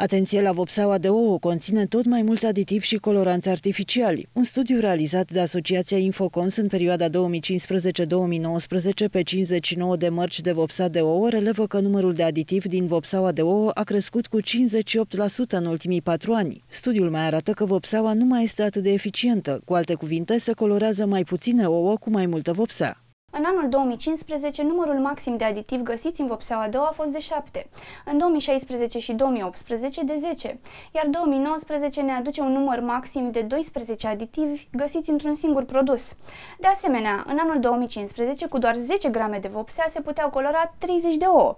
Atenție la vopseaua de ouă conține tot mai mulți aditivi și coloranți artificiali. Un studiu realizat de Asociația Infocons în perioada 2015-2019 pe 59 de mărci de vopsea de ouă relevă că numărul de aditivi din vopseaua de ouă a crescut cu 58% în ultimii patru ani. Studiul mai arată că vopseaua nu mai este atât de eficientă. Cu alte cuvinte, se colorează mai puține ouă cu mai multă vopsea. În anul 2015, numărul maxim de aditiv găsiți în vopseaua a doua a fost de 7, în 2016 și 2018 de 10, iar 2019 ne aduce un număr maxim de 12 aditivi găsiți într-un singur produs. De asemenea, în anul 2015, cu doar 10 grame de vopsea se puteau colora 30 de ouă,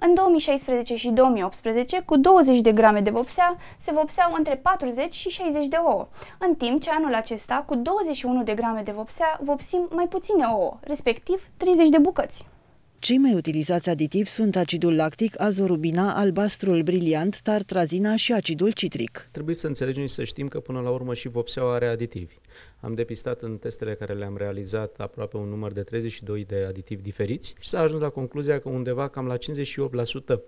în 2016 și 2018, cu 20 de grame de vopsea, se vopseau între 40 și 60 de ouă, în timp ce anul acesta, cu 21 de grame de vopsea, vopsim mai puține ouă, respectiv 30 de bucăți. Cei mai utilizați aditivi sunt acidul lactic, azorubina, albastrul briliant, tartrazina și acidul citric. Trebuie să înțelegem și să știm că până la urmă și vopseaua are aditivi. Am depistat în testele care le-am realizat aproape un număr de 32 de aditivi diferiți și s-a ajuns la concluzia că undeva cam la 58%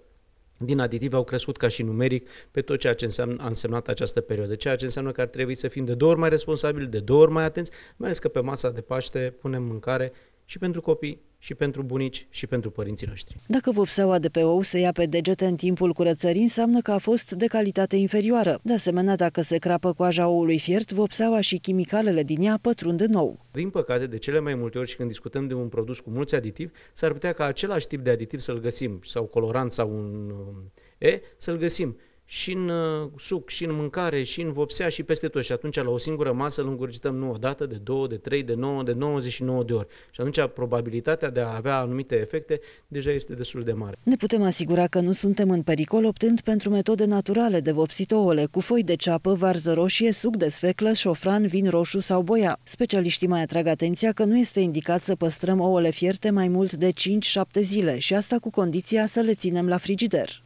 din aditiv au crescut ca și numeric pe tot ceea ce înseamnă, a însemnat această perioadă, ceea ce înseamnă că ar trebui să fim de două ori mai responsabili, de două ori mai atenți, mai ales că pe masa de Paște punem mâncare și pentru copii, și pentru bunici și pentru părinții noștri. Dacă vopseaua de pe ou se ia pe degete în timpul curățării, înseamnă că a fost de calitate inferioară. De asemenea, dacă se crapă coaja oului fiert, vopseaua și chimicalele din ea pătrund în nou. Din păcate, de cele mai multe ori și când discutăm de un produs cu mulți aditivi, s-ar putea ca același tip de aditiv să-l găsim, sau colorant sau un um, E, să-l găsim și în uh, suc, și în mâncare, și în vopsea, și peste tot. Și atunci la o singură masă îl îngurgităm nu o dată, de două, de trei, de nouă, de 99 de ori. Și atunci probabilitatea de a avea anumite efecte deja este destul de mare. Ne putem asigura că nu suntem în pericol optând pentru metode naturale de vopsit ouăle cu foi de ceapă, varză roșie, suc de sfeclă, șofran, vin roșu sau boia. Specialiștii mai atrag atenția că nu este indicat să păstrăm ouăle fierte mai mult de 5-7 zile și asta cu condiția să le ținem la frigider.